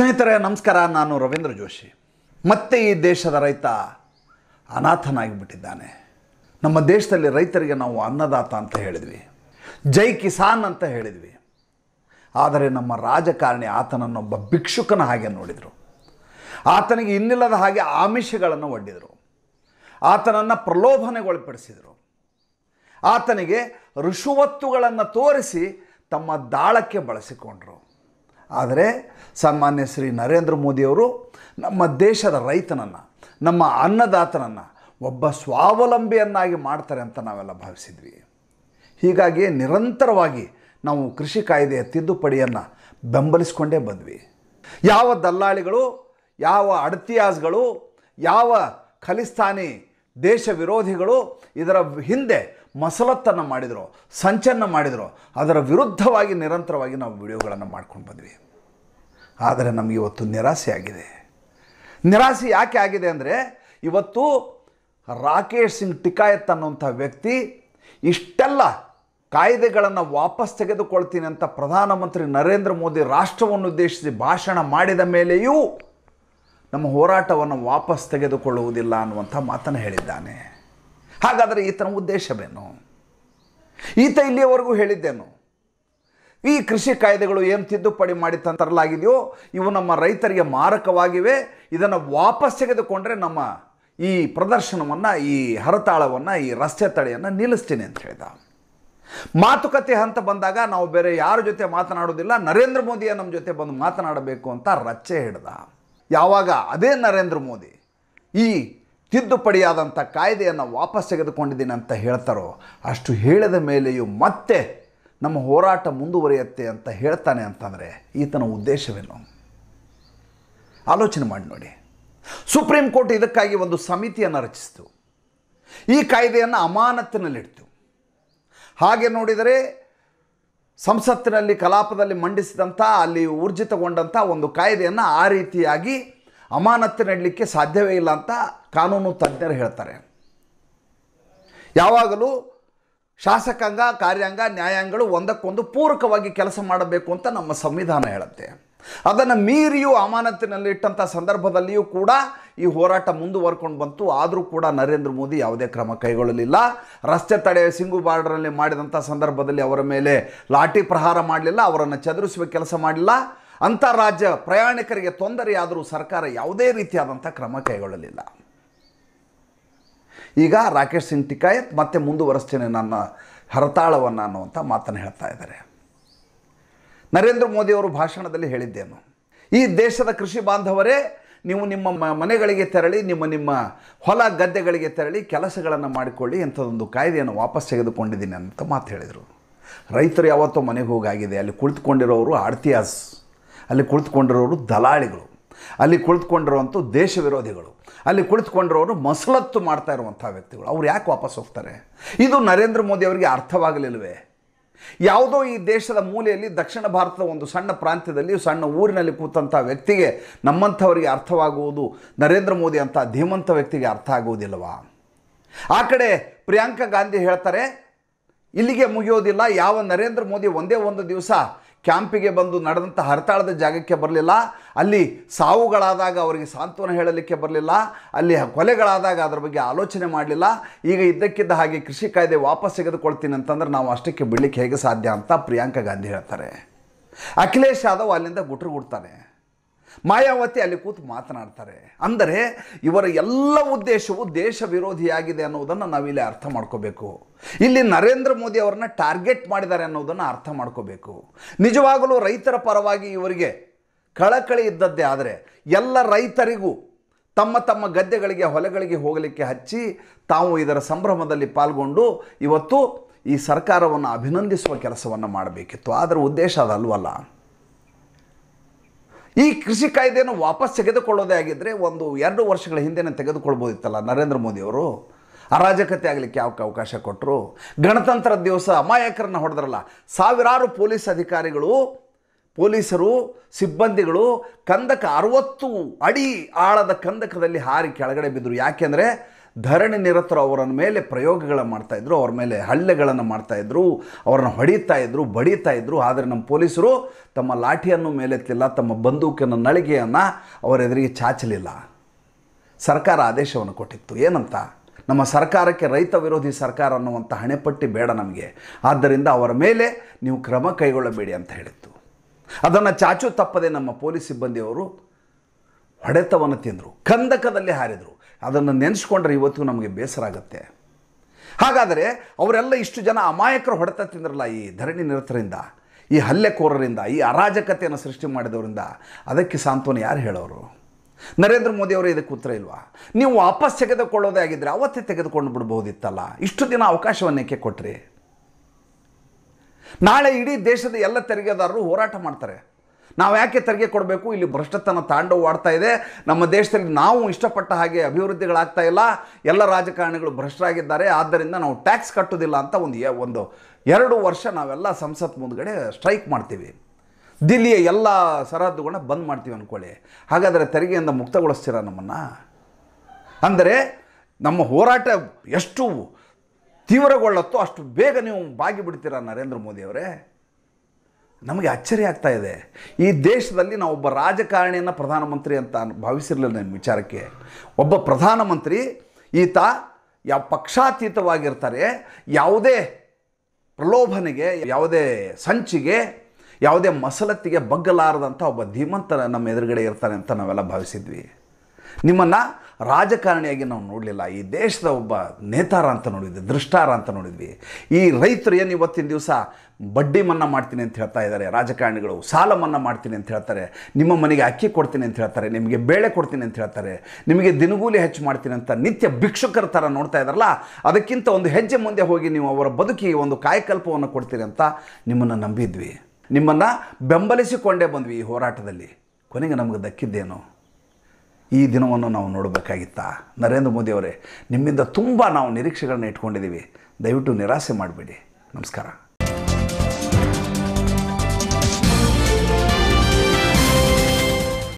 ಸ್ನೇಹಿತರೆ ನಮಸ್ಕಾರ ನಾನು ರವೀಂದ್ರ ಜೋಶಿ ಮತ್ತೆ ಈ ದೇಶದ ರೈತ ಅನಾಥನಾಗಿಬಿಟ್ಟಿದ್ದಾನೆ ನಮ್ಮ ದೇಶದಲ್ಲಿ ರೈತರಿಗೆ ನಾವು ಅನ್ನದಾತ ಅಂತ ಹೇಳಿದ್ವಿ ಜೈ ಕಿಸಾನ್ ಅಂತ ಹೇಳಿದ್ವಿ ಆದರೆ ನಮ್ಮ ರಾಜಕಾರಣಿ ಆತನನ್ನೊಬ್ಬ ಭಿಕ್ಷುಕನ ಹಾಗೆ ನೋಡಿದರು ಆತನಿಗೆ ಇನ್ನಿಲ್ಲದ ಹಾಗೆ ಆಮಿಷಗಳನ್ನು ಒಡ್ಡಿದರು ಆತನನ್ನು ಪ್ರಲೋಭನೆಗೊಳಪಡಿಸಿದರು ಆತನಿಗೆ ಋಷುವತ್ತುಗಳನ್ನು ತೋರಿಸಿ ತಮ್ಮ ದಾಳಕ್ಕೆ ಬಳಸಿಕೊಂಡರು ಆದರೆ ಸನ್ಮಾನ್ಯ ಶ್ರೀ ನರೇಂದ್ರ ಮೋದಿಯವರು ನಮ್ಮ ದೇಶದ ರೈತನನ್ನು ನಮ್ಮ ಅನ್ನದಾತನನ್ನು ಒಬ್ಬ ಸ್ವಾವಲಂಬಿಯನ್ನಾಗಿ ಮಾಡ್ತಾರೆ ಅಂತ ನಾವೆಲ್ಲ ಭಾವಿಸಿದ್ವಿ ಹೀಗಾಗಿ ನಿರಂತರವಾಗಿ ನಾವು ಕೃಷಿ ಕಾಯ್ದೆಯ ತಿದ್ದುಪಡಿಯನ್ನು ಬೆಂಬಲಿಸಿಕೊಂಡೇ ಬಂದ್ವಿ ಯಾವ ದಲ್ಲಾಳಿಗಳು ಯಾವ ಅಡತಿಯಾಸ್ಗಳು ಯಾವ ಖಲಿಸ್ತಾನಿ ದೇಶ ವಿರೋಧಿಗಳು ಇದರ ಹಿಂದೆ ಮಸಲತ್ತನ್ನು ಮಾಡಿದರು ಸಂಚನ್ನು ಮಾಡಿದರು ಅದರ ವಿರುದ್ಧವಾಗಿ ನಿರಂತರವಾಗಿ ನಾವು ವಿಡಿಯೋಗಳನ್ನು ಮಾಡ್ಕೊಂಡು ಬಂದ್ವಿ ಆದರೆ ನಮಗೆ ಇವತ್ತು ನಿರಾಸೆ ಆಗಿದೆ ನಿರಾಸೆ ಯಾಕೆ ಆಗಿದೆ ಅಂದರೆ ಇವತ್ತು ರಾಕೇಶ್ ಸಿಂಗ್ ಟಿಕಾಯತ್ ಅನ್ನುವಂಥ ವ್ಯಕ್ತಿ ಇಷ್ಟೆಲ್ಲ ಕಾಯ್ದೆಗಳನ್ನು ವಾಪಸ್ ತೆಗೆದುಕೊಳ್ತೀನಿ ಅಂತ ಪ್ರಧಾನಮಂತ್ರಿ ನರೇಂದ್ರ ಮೋದಿ ರಾಷ್ಟ್ರವನ್ನು ಉದ್ದೇಶಿಸಿ ಭಾಷಣ ಮಾಡಿದ ಮೇಲೆಯೂ ನಮ್ಮ ಹೋರಾಟವನ್ನು ವಾಪಸ್ ತೆಗೆದುಕೊಳ್ಳುವುದಿಲ್ಲ ಅನ್ನುವಂಥ ಮಾತನ್ನು ಹೇಳಿದ್ದಾನೆ ಹಾಗಾದರೆ ಈತನ ಉದ್ದೇಶವೇನು ಈತ ಇಲ್ಲಿಯವರೆಗೂ ಹೇಳಿದ್ದೇನು ಈ ಕೃಷಿ ಕಾಯ್ದೆಗಳು ಏನು ತಿದ್ದುಪಡಿ ಮಾಡಿ ತಂತರಲಾಗಿದೆಯೋ ಇವು ನಮ್ಮ ರೈತರಿಗೆ ಮಾರಕವಾಗಿವೆ ಇದನ್ನು ವಾಪಸ್ ತೆಗೆದುಕೊಂಡ್ರೆ ನಮ್ಮ ಈ ಪ್ರದರ್ಶನವನ್ನು ಈ ಹರತಾಳವನ್ನು ಈ ರಸ್ತೆ ತಡೆಯನ್ನು ನಿಲ್ಲಿಸ್ತೀನಿ ಅಂತ ಹೇಳಿದ ಮಾತುಕತೆ ಹಂತ ಬಂದಾಗ ನಾವು ಬೇರೆ ಯಾರ ಜೊತೆ ಮಾತನಾಡೋದಿಲ್ಲ ನರೇಂದ್ರ ಮೋದಿಯ ನಮ್ಮ ಜೊತೆ ಬಂದು ಮಾತನಾಡಬೇಕು ಅಂತ ರಚ್ಚೆ ಹಿಡ್ದ ಯಾವಾಗ ಅದೇ ನರೇಂದ್ರ ಮೋದಿ ಈ ತಿದ್ದುಪಡಿಯಾದಂಥ ಕಾಯ್ದೆಯನ್ನು ವಾಪಸ್ ತೆಗೆದುಕೊಂಡಿದ್ದೀನಿ ಅಂತ ಹೇಳ್ತಾರೋ ಅಷ್ಟು ಹೇಳಿದ ಮೇಲೆಯೂ ಮತ್ತೆ ನಮ್ಮ ಹೋರಾಟ ಮುಂದುವರಿಯುತ್ತೆ ಅಂತ ಹೇಳ್ತಾನೆ ಅಂತಂದರೆ ಈತನ ಉದ್ದೇಶವೇನು ಆಲೋಚನೆ ಮಾಡಿ ನೋಡಿ ಸುಪ್ರೀಂ ಕೋರ್ಟ್ ಇದಕ್ಕಾಗಿ ಒಂದು ಸಮಿತಿಯನ್ನು ರಚಿಸಿತು ಈ ಕಾಯ್ದೆಯನ್ನು ಅಮಾನತ್ತಿನಲ್ಲಿಡ್ತು ಹಾಗೆ ನೋಡಿದರೆ ಸಂಸತ್ತಿನಲ್ಲಿ ಕಲಾಪದಲ್ಲಿ ಮಂಡಿಸಿದಂಥ ಅಲ್ಲಿ ಊರ್ಜಿತಗೊಂಡಂಥ ಒಂದು ಕಾಯ್ದೆಯನ್ನು ಆ ರೀತಿಯಾಗಿ ಅಮಾನತ್ತು ನೀಡಲಿಕ್ಕೆ ಸಾಧ್ಯವೇ ಇಲ್ಲ ಅಂತ ಕಾನೂನು ತಜ್ಞರು ಹೇಳ್ತಾರೆ ಯಾವಾಗಲೂ ಶಾಸಕಾಂಗ ಕಾರ್ಯಾಂಗ ನ್ಯಾಯಾಂಗಗಳು ಒಂದಕ್ಕೊಂದು ಪೂರಕವಾಗಿ ಕೆಲಸ ಮಾಡಬೇಕು ಅಂತ ನಮ್ಮ ಸಂವಿಧಾನ ಹೇಳುತ್ತೆ ಅದನ್ನು ಮೀರಿಯೂ ಅಮಾನತ್ತಿನಲ್ಲಿ ಇಟ್ಟಂಥ ಸಂದರ್ಭದಲ್ಲಿಯೂ ಕೂಡ ಈ ಹೋರಾಟ ಮುಂದುವರ್ಕೊಂಡು ಬಂತು ಆದರೂ ಕೂಡ ನರೇಂದ್ರ ಮೋದಿ ಯಾವುದೇ ಕ್ರಮ ಕೈಗೊಳ್ಳಲಿಲ್ಲ ರಸ್ತೆ ತಡೆ ಸಿಂಗು ಬಾರ್ಡರಲ್ಲಿ ಮಾಡಿದಂಥ ಸಂದರ್ಭದಲ್ಲಿ ಅವರ ಮೇಲೆ ಲಾಠಿ ಪ್ರಹಾರ ಮಾಡಲಿಲ್ಲ ಅವರನ್ನು ಚದುರಿಸುವ ಕೆಲಸ ಮಾಡಲಿಲ್ಲ ಅಂತಾರಾಜ್ಯ ಪ್ರಯಾಣಿಕರಿಗೆ ತೊಂದರೆಯಾದರೂ ಸರ್ಕಾರ ಯಾವುದೇ ರೀತಿಯಾದಂಥ ಕ್ರಮ ಕೈಗೊಳ್ಳಲಿಲ್ಲ ಈಗ ರಾಕೇಶ್ ಸಿಂಗ್ ಟಿಕಾಯತ್ ಮತ್ತೆ ಮುಂದುವರೆಸ್ತೇನೆ ನನ್ನ ಹರತಾಳವನ್ನು ಅನ್ನುವಂಥ ಮಾತನ್ನು ಹೇಳ್ತಾ ಇದ್ದಾರೆ ನರೇಂದ್ರ ಮೋದಿಯವರು ಭಾಷಣದಲ್ಲಿ ಹೇಳಿದ್ದೇನು ಈ ದೇಶದ ಕೃಷಿ ಬಾಂಧವರೇ ನೀವು ನಿಮ್ಮ ಮನೆಗಳಿಗೆ ತೆರಳಿ ನಿಮ್ಮ ನಿಮ್ಮ ಹೊಲ ಗದ್ದೆಗಳಿಗೆ ತೆರಳಿ ಕೆಲಸಗಳನ್ನು ಮಾಡಿಕೊಳ್ಳಿ ಇಂಥದ್ದೊಂದು ಕಾಯ್ದೆಯನ್ನು ವಾಪಸ್ ತೆಗೆದುಕೊಂಡಿದ್ದೀನಿ ಅಂತ ಮಾತು ಹೇಳಿದರು ರೈತರು ಯಾವತ್ತೋ ಮನೆಗೆ ಹೋಗಾಗಿದೆ ಅಲ್ಲಿ ಕುಳಿತುಕೊಂಡಿರೋರು ಆಡ್ತಿಯಾಸ್ ಅಲ್ಲಿ ಕುಳಿತುಕೊಂಡಿರೋರು ದಲಾಳಿಗಳು ಅಲ್ಲಿ ಕುಳಿತುಕೊಂಡಿರುವಂಥ ದೇಶ ವಿರೋಧಿಗಳು ಅಲ್ಲಿ ಕುಳಿತುಕೊಂಡಿರೋರು ಮಸಲತ್ತು ಮಾಡ್ತಾ ಇರುವಂಥ ವ್ಯಕ್ತಿಗಳು ಅವ್ರು ಯಾಕೆ ವಾಪಸ್ ಹೋಗ್ತಾರೆ ಇದು ನರೇಂದ್ರ ಮೋದಿ ಅವರಿಗೆ ಅರ್ಥವಾಗಲಿಲ್ಲವೇ ಯಾವುದೋ ಈ ದೇಶದ ಮೂಲೆಯಲ್ಲಿ ದಕ್ಷಿಣ ಭಾರತದ ಒಂದು ಸಣ್ಣ ಪ್ರಾಂತ್ಯದಲ್ಲಿ ಸಣ್ಣ ಊರಿನಲ್ಲಿ ಕೂತಂಥ ವ್ಯಕ್ತಿಗೆ ನಮ್ಮಂಥವರಿಗೆ ಅರ್ಥವಾಗುವುದು ನರೇಂದ್ರ ಮೋದಿ ಅಂತ ಧೀಮಂತ ವ್ಯಕ್ತಿಗೆ ಅರ್ಥ ಆಗುವುದಿಲ್ಲವಾ ಆ ಕಡೆ ಪ್ರಿಯಾಂಕಾ ಗಾಂಧಿ ಹೇಳ್ತಾರೆ ಇಲ್ಲಿಗೆ ಮುಗಿಯೋದಿಲ್ಲ ಯಾವ ನರೇಂದ್ರ ಮೋದಿ ಒಂದೇ ಒಂದು ದಿವಸ ಕ್ಯಾಂಪಿಗೆ ಬಂದು ನಡೆದಂಥ ಹರತಾಳದ ಜಾಗಕ್ಕೆ ಬರಲಿಲ್ಲ ಅಲ್ಲಿ ಸಾವುಗಳಾದಾಗ ಅವರಿಗೆ ಸಾಂತ್ವನ ಹೇಳಲಿಕ್ಕೆ ಬರಲಿಲ್ಲ ಅಲ್ಲಿ ಕೊಲೆಗಳಾದಾಗ ಅದರ ಬಗ್ಗೆ ಆಲೋಚನೆ ಮಾಡಲಿಲ್ಲ ಈಗ ಇದ್ದಕ್ಕಿದ್ದ ಹಾಗೆ ಕೃಷಿ ಕಾಯ್ದೆ ವಾಪಸ್ ತೆಗೆದುಕೊಳ್ತೀನಿ ಅಂತಂದ್ರೆ ನಾವು ಅಷ್ಟಕ್ಕೆ ಬಿಡಲಿಕ್ಕೆ ಹೇಗೆ ಸಾಧ್ಯ ಅಂತ ಪ್ರಿಯಾಂಕಾ ಗಾಂಧಿ ಹೇಳ್ತಾರೆ ಅಖಿಲೇಶ್ ಯಾದವ್ ಅಲ್ಲಿಂದ ಗುಟ್ರುಗುಡ್ತಾನೆ ಮಾಯಾವತಿ ಅಲ್ಲಿ ಕೂತು ಮಾತನಾಡ್ತಾರೆ ಅಂದರೆ ಇವರ ಎಲ್ಲ ಉದ್ದೇಶವು ದೇಶ ವಿರೋಧಿಯಾಗಿದೆ ಅನ್ನೋದನ್ನು ನಾವಿಲ್ಲಿ ಅರ್ಥ ಮಾಡ್ಕೋಬೇಕು ಇಲ್ಲಿ ನರೇಂದ್ರ ಮೋದಿ ಅವರನ್ನ ಟಾರ್ಗೆಟ್ ಮಾಡಿದ್ದಾರೆ ಅನ್ನೋದನ್ನು ಅರ್ಥ ಮಾಡ್ಕೋಬೇಕು ನಿಜವಾಗಲೂ ರೈತರ ಪರವಾಗಿ ಇವರಿಗೆ ಕಳಕಳಿ ಇದ್ದದ್ದೇ ಆದರೆ ಎಲ್ಲ ರೈತರಿಗೂ ತಮ್ಮ ತಮ್ಮ ಗದ್ದೆಗಳಿಗೆ ಹೊಲಗಳಿಗೆ ಹೋಗಲಿಕ್ಕೆ ಹಚ್ಚಿ ತಾವು ಇದರ ಸಂಭ್ರಮದಲ್ಲಿ ಪಾಲ್ಗೊಂಡು ಇವತ್ತು ಈ ಸರ್ಕಾರವನ್ನು ಅಭಿನಂದಿಸುವ ಕೆಲಸವನ್ನು ಮಾಡಬೇಕಿತ್ತು ಅದರ ಉದ್ದೇಶ ಅದಲ್ವಲ್ಲ ಈ ಕೃಷಿ ಕಾಯ್ದೆಯನ್ನು ವಾಪಸ್ ತೆಗೆದುಕೊಳ್ಳೋದೇ ಆಗಿದ್ದರೆ ಒಂದು ಎರಡು ವರ್ಷಗಳ ಹಿಂದೆನೇ ತೆಗೆದುಕೊಳ್ಬೋದಿತ್ತಲ್ಲ ನರೇಂದ್ರ ಮೋದಿಯವರು ಅರಾಜಕತೆ ಆಗಲಿಕ್ಕೆ ಯಾವ ಅವಕಾಶ ಕೊಟ್ಟರು ಗಣತಂತ್ರ ದಿವಸ ಅಮಾಯಕರನ್ನು ಹೊಡೆದ್ರಲ್ಲ ಸಾವಿರಾರು ಪೊಲೀಸ್ ಅಧಿಕಾರಿಗಳು ಪೊಲೀಸರು ಸಿಬ್ಬಂದಿಗಳು ಕಂದಕ ಅರವತ್ತು ಅಡಿ ಆಳದ ಕಂದಕದಲ್ಲಿ ಹಾರಿ ಕೆಳಗಡೆ ಬಿದ್ದರು ಯಾಕೆಂದರೆ ಧರಣಿ ನಿರತರು ಅವರ ಮೇಲೆ ಪ್ರಯೋಗಗಳ ಮಾಡ್ತಾಯಿದ್ರು ಅವ್ರ ಮೇಲೆ ಹಲ್ಲೆಗಳನ್ನು ಮಾಡ್ತಾಯಿದ್ರು ಅವರನ್ನು ಹೊಡಿತಾ ಇದ್ರು ಬಡಿತಾ ಇದ್ರು ಆದರೆ ನಮ್ಮ ಪೊಲೀಸರು ತಮ್ಮ ಲಾಠಿಯನ್ನು ಮೇಲೆತ್ತಿಲ್ಲ ತಮ್ಮ ಬಂದೂಕಿನ ನಳಿಗೆಯನ್ನು ಅವರೆದುರಿಗೆ ಚಾಚಲಿಲ್ಲ ಸರ್ಕಾರ ಆದೇಶವನ್ನು ಕೊಟ್ಟಿತ್ತು ಏನಂತ ನಮ್ಮ ಸರ್ಕಾರಕ್ಕೆ ರೈತ ವಿರೋಧಿ ಸರ್ಕಾರ ಅನ್ನುವಂಥ ಹಣೆಪಟ್ಟಿ ಬೇಡ ನಮಗೆ ಆದ್ದರಿಂದ ಅವರ ಮೇಲೆ ನೀವು ಕ್ರಮ ಕೈಗೊಳ್ಳಬೇಡಿ ಅಂತ ಹೇಳಿತ್ತು ಅದನ್ನು ಚಾಚು ತಪ್ಪದೆ ನಮ್ಮ ಪೊಲೀಸ್ ಸಿಬ್ಬಂದಿಯವರು ಹೊಡೆತವನ್ನು ತಿಂದರು ಕಂದಕದಲ್ಲಿ ಹಾರಿದರು ಅದನ್ನು ನೆನೆಸ್ಕೊಂಡ್ರೆ ಇವತ್ತು ನಮಗೆ ಬೇಸರ ಆಗುತ್ತೆ ಹಾಗಾದರೆ ಅವರೆಲ್ಲ ಇಷ್ಟು ಜನ ಅಮಾಯಕರು ಹೊಡೆತ ತಿಂದ್ರಲ್ಲ ಈ ಧರಣಿ ನಿರತರಿಂದ ಈ ಹಲ್ಲೆಕೋರರಿಂದ ಈ ಅರಾಜಕತೆಯನ್ನು ಸೃಷ್ಟಿ ಮಾಡಿದವರಿಂದ ಅದಕ್ಕೆ ಸಾಂತ್ವನ ಯಾರು ಹೇಳೋರು ನರೇಂದ್ರ ಮೋದಿ ಅವರೇ ಇದಕ್ಕೆ ಉತ್ತರ ಇಲ್ವಾ ನೀವು ವಾಪಸ್ ತೆಗೆದುಕೊಳ್ಳೋದೇ ಆಗಿದ್ದರೆ ಅವತ್ತೇ ತೆಗೆದುಕೊಂಡು ಬಿಡ್ಬೋದಿತ್ತಲ್ಲ ಇಷ್ಟು ದಿನ ಅವಕಾಶವನ್ನೇಕೆ ಕೊಟ್ಟ್ರಿ ನಾಳೆ ಇಡೀ ದೇಶದ ಎಲ್ಲ ತೆರಿಗೆದಾರರು ಹೋರಾಟ ಮಾಡ್ತಾರೆ ನಾವು ಯಾಕೆ ತೆರಿಗೆ ಕೊಡಬೇಕು ಇಲ್ಲಿ ಭ್ರಷ್ಟತನ ತಾಂಡವಾಡ್ತಾ ಇದೆ ನಮ್ಮ ದೇಶದಲ್ಲಿ ನಾವು ಇಷ್ಟಪಟ್ಟ ಹಾಗೆ ಅಭಿವೃದ್ಧಿಗಳಾಗ್ತಾ ಇಲ್ಲ ಎಲ್ಲ ರಾಜಕಾರಣಿಗಳು ಭ್ರಷ್ಟರಾಗಿದ್ದಾರೆ ಆದ್ದರಿಂದ ನಾವು ಟ್ಯಾಕ್ಸ್ ಕಟ್ಟೋದಿಲ್ಲ ಅಂತ ಒಂದು ಒಂದು ಎರಡು ವರ್ಷ ನಾವೆಲ್ಲ ಸಂಸತ್ ಮುಂದ್ಗಡೆ ಸ್ಟ್ರೈಕ್ ಮಾಡ್ತೀವಿ ದಿಲ್ಲಿಯ ಎಲ್ಲ ಸರಹದ್ದುಗಳನ್ನ ಬಂದ್ ಮಾಡ್ತೀವಿ ಅಂದ್ಕೊಳ್ಳಿ ಹಾಗಾದರೆ ತೆರಿಗೆಯಿಂದ ಮುಕ್ತಗೊಳಿಸ್ತೀರ ನಮ್ಮನ್ನು ಅಂದರೆ ನಮ್ಮ ಹೋರಾಟ ಎಷ್ಟು ತೀವ್ರಗೊಳ್ಳುತ್ತೋ ಅಷ್ಟು ಬೇಗ ನೀವು ಬಾಗಿ ಬಿಡ್ತೀರಾ ನರೇಂದ್ರ ಮೋದಿಯವರೇ ನಮಗೆ ಆಶ್ಚರ್ಯ ಆಗ್ತಾ ಇದೆ ಈ ದೇಶದಲ್ಲಿ ನಾವು ಒಬ್ಬ ರಾಜಕಾರಣಿಯನ್ನು ಪ್ರಧಾನಮಂತ್ರಿ ಅಂತ ಭಾವಿಸಿರಲಿಲ್ಲ ನನ್ನ ವಿಚಾರಕ್ಕೆ ಒಬ್ಬ ಪ್ರಧಾನಮಂತ್ರಿ ಈತ ಯಾವ ಪಕ್ಷಾತೀತವಾಗಿರ್ತಾರೆ ಯಾವುದೇ ಪ್ರಲೋಭನೆಗೆ ಯಾವುದೇ ಸಂಚಿಗೆ ಯಾವುದೇ ಮಸಲತ್ತಿಗೆ ಬಗ್ಗಲಾರದಂಥ ಒಬ್ಬ ಧೀಮಂತ ನಮ್ಮ ಎದುರುಗಡೆ ಇರ್ತಾನೆ ಅಂತ ನಾವೆಲ್ಲ ಭಾವಿಸಿದ್ವಿ ನಿಮ್ಮನ್ನು ರಾಜಕಾರಣಿಯಾಗಿ ನಾವು ನೋಡಲಿಲ್ಲ ಈ ದೇಶದ ಒಬ್ಬ ನೇತಾರ ಅಂತ ನೋಡಿದ್ವಿ ದೃಷ್ಟಾರ ಅಂತ ನೋಡಿದ್ವಿ ಈ ರೈತರು ಏನು ಇವತ್ತಿನ ದಿವಸ ಬಡ್ಡಿ ಮನ್ನಾ ಮಾಡ್ತೀನಿ ಅಂತ ಹೇಳ್ತಾ ಇದ್ದಾರೆ ರಾಜಕಾರಣಿಗಳು ಸಾಲ ಮನ್ನಾ ಮಾಡ್ತೀನಿ ಅಂತ ಹೇಳ್ತಾರೆ ನಿಮ್ಮ ಮನೆಗೆ ಅಕ್ಕಿ ಕೊಡ್ತೀನಿ ಅಂತ ಹೇಳ್ತಾರೆ ನಿಮಗೆ ಬೇಳೆ ಕೊಡ್ತೀನಿ ಅಂತ ಹೇಳ್ತಾರೆ ನಿಮಗೆ ದಿನಗೂಲಿ ಹೆಚ್ಚು ಮಾಡ್ತೀನಿ ಅಂತ ನಿತ್ಯ ಭಿಕ್ಷುಕರ ಥರ ನೋಡ್ತಾ ಇದ್ದಾರಲ್ಲ ಅದಕ್ಕಿಂತ ಒಂದು ಹೆಜ್ಜೆ ಮುಂದೆ ಹೋಗಿ ನೀವು ಅವರ ಬದುಕಿಗೆ ಒಂದು ಕಾಯಕಲ್ಪವನ್ನು ಕೊಡ್ತೀರಿ ಅಂತ ನಿಮ್ಮನ್ನು ನಂಬಿದ್ವಿ ನಿಮ್ಮನ್ನು ಬೆಂಬಲಿಸಿಕೊಂಡೇ ಬಂದ್ವಿ ಈ ಹೋರಾಟದಲ್ಲಿ ಕೊನೆಗೆ ನಮಗೆ ದಕ್ಕಿದ್ದೇನು ಈ ದಿನವನ್ನು ನಾವು ನೋಡಬೇಕಾಗಿತ್ತಾ ನರೇಂದ್ರ ಮೋದಿ ಅವರೇ ನಿಮ್ಮಿಂದ ತುಂಬ ನಾವು ನಿರೀಕ್ಷೆಗಳನ್ನ ಇಟ್ಕೊಂಡಿದ್ದೀವಿ ದಯವಿಟ್ಟು ನಿರಾಸೆ ಮಾಡಬೇಡಿ ನಮಸ್ಕಾರ